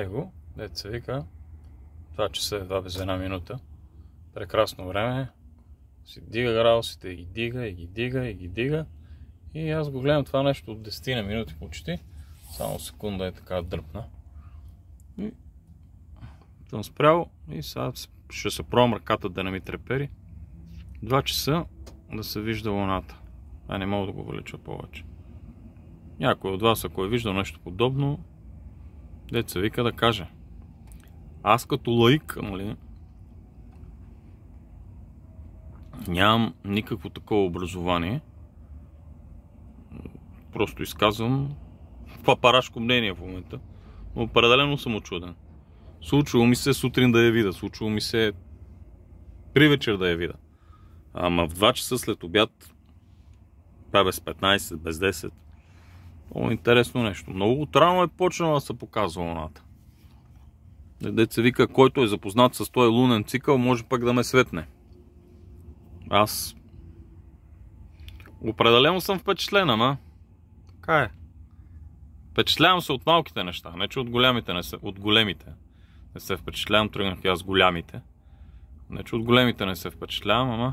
Его, дете се вика, 2 часа едва без една минута. Прекрасно време. Си дига градусите и ги дига, и ги дига, и ги дига. И аз го гледам това нещо от 10 на минути почти. Само секунда е така дръпна. И съм спрял и сега ще се пробвам ръката да не ми трепери. 2 часа да се вижда луната. А не мога да го увелича повече. Някой от вас, ако е виждал нещо подобно, деца вика да кажа. Аз като лаик, нали, нямам никакво такова образование. Просто изказвам това парашко мнение в момента. Но определено съм очуден. Случило ми се сутрин да я вида, случило ми се при вечер да я вида, Ама в 2 часа след обяд, това без 15, без 10, много интересно нещо. Много отрано е почнала да се показва луната. Дед се вика, който е запознат с този лунен цикъл, може пък да ме светне. Аз определено съм впечатлен, ама така е. Впечатлявам се от малките неща, не че от големите не се, от големите не се впечатлявам, тръгнах и аз голямите. Не че от големите не се впечатлявам, ама